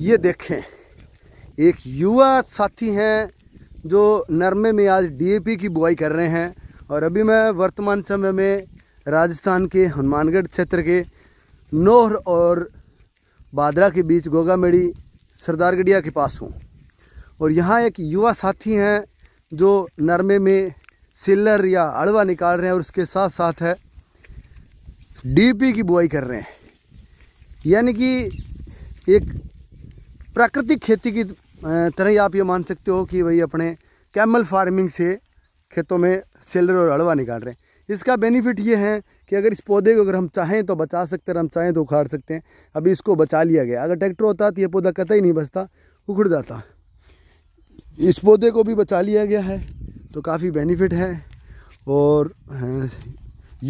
ये देखें एक युवा साथी हैं जो नरमे में आज डीएपी की बुआई कर रहे हैं और अभी मैं वर्तमान समय में राजस्थान के हनुमानगढ़ क्षेत्र के नोहर और बादरा के बीच गोगा सरदार सरदारगढ़िया के पास हूँ और यहाँ एक युवा साथी हैं जो नरमे में सिल्लर या अड़वा निकाल रहे हैं और उसके साथ साथ है डीपी की बुआई कर रहे हैं यानी कि एक प्राकृतिक खेती की तरह ही आप ये मान सकते हो कि भाई अपने कैमल फार्मिंग से खेतों में सेलर और अड़वा निकाल रहे हैं इसका बेनिफिट ये है कि अगर इस पौधे को अगर हम चाहें तो बचा सकते हैं हम चाहें तो उखाड़ सकते हैं अभी इसको बचा लिया गया अगर ट्रैक्टर होता तो ये पौधा कतई नहीं बचता उखड़ जाता इस पौधे को भी बचा लिया गया है तो काफ़ी बेनिफिट है और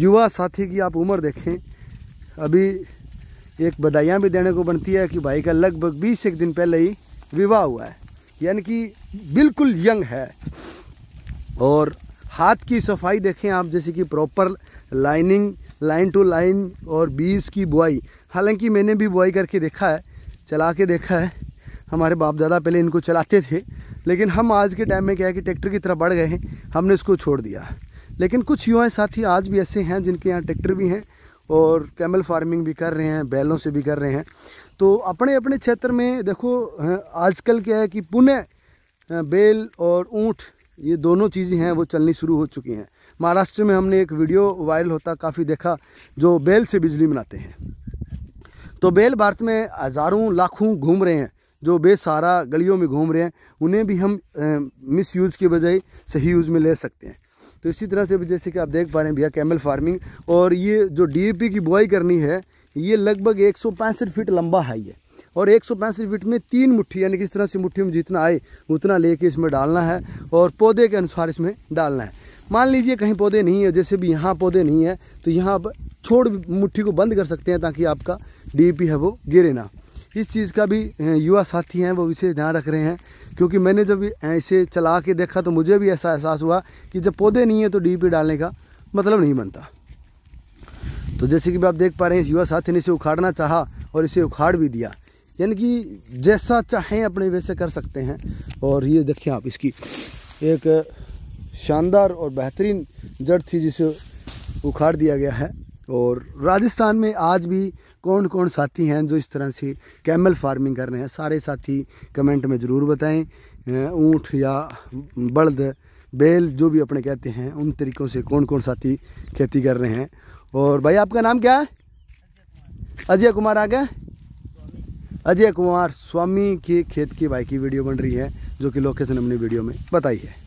युवा साथी की आप उम्र देखें अभी एक बधाइयाँ भी देने को बनती है कि भाई का लगभग बीस एक दिन पहले ही विवाह हुआ है यानी कि बिल्कुल यंग है और हाथ की सफाई देखें आप जैसे कि proper lining line to line और बीज की बुआई हालांकि मैंने भी बुआई करके देखा है चला के देखा है हमारे बाप दादा पहले इनको चलाते थे लेकिन हम आज के टाइम में क्या है कि ट्रैक्टर की तरफ बढ़ गए हैं हमने इसको छोड़ दिया लेकिन कुछ युवाएँ साथी आज भी ऐसे हैं जिनके यहाँ ट्रैक्टर भी हैं और कैमल फार्मिंग भी कर रहे हैं बैलों से भी कर रहे हैं तो अपने अपने क्षेत्र में देखो आजकल क्या है कि पुणे बेल और ऊँट ये दोनों चीज़ें हैं वो चलनी शुरू हो चुकी हैं महाराष्ट्र में हमने एक वीडियो वायरल होता काफ़ी देखा जो बेल से बिजली बनाते हैं तो बेल भारत में हज़ारों लाखों घूम रहे हैं जो बेसारा गलियों में घूम रहे हैं उन्हें भी हम मिस यूज़ के बजाय सही यूज़ में ले सकते हैं तो इसी तरह से जैसे कि आप देख पा रहे हैं भैया कैमल फार्मिंग और ये जो डी की बुआई करनी है ये लगभग एक फीट लंबा है ये और एक फीट में तीन मुट्ठी यानी कि इस तरह से मुट्ठी में जितना आए उतना लेके इसमें डालना है और पौधे के अनुसार इसमें डालना है मान लीजिए कहीं पौधे नहीं है जैसे भी यहाँ पौधे नहीं है तो यहाँ आप छोड़ मुट्ठी को बंद कर सकते हैं ताकि आपका डी है वो गिरे ना इस चीज़ का भी युवा साथी हैं वो विशेष ध्यान रख रहे हैं क्योंकि मैंने जब इसे चला के देखा तो मुझे भी ऐसा एहसास हुआ कि जब पौधे नहीं हैं तो डी डालने का मतलब नहीं बनता तो जैसे कि आप देख पा रहे हैं इस युवा साथी ने इसे उखाड़ना चाहा और इसे उखाड़ भी दिया यानी कि जैसा चाहें अपने वैसे कर सकते हैं और ये देखिए आप इसकी एक शानदार और बेहतरीन जड़ थी जिसे उखाड़ दिया गया है और राजस्थान में आज भी कौन कौन साथी हैं जो इस तरह से कैमल फार्मिंग कर रहे हैं सारे साथी कमेंट में ज़रूर बताएं ऊँट या बल्द बेल जो भी अपने कहते हैं उन तरीक़ों से कौन कौन साथी खेती कर रहे हैं और भाई आपका नाम क्या है अजय कुमार आ गया अजय कुमार स्वामी के खेत की बाइक की वीडियो बन रही है जो कि लोकेशन हमने वीडियो में बताई है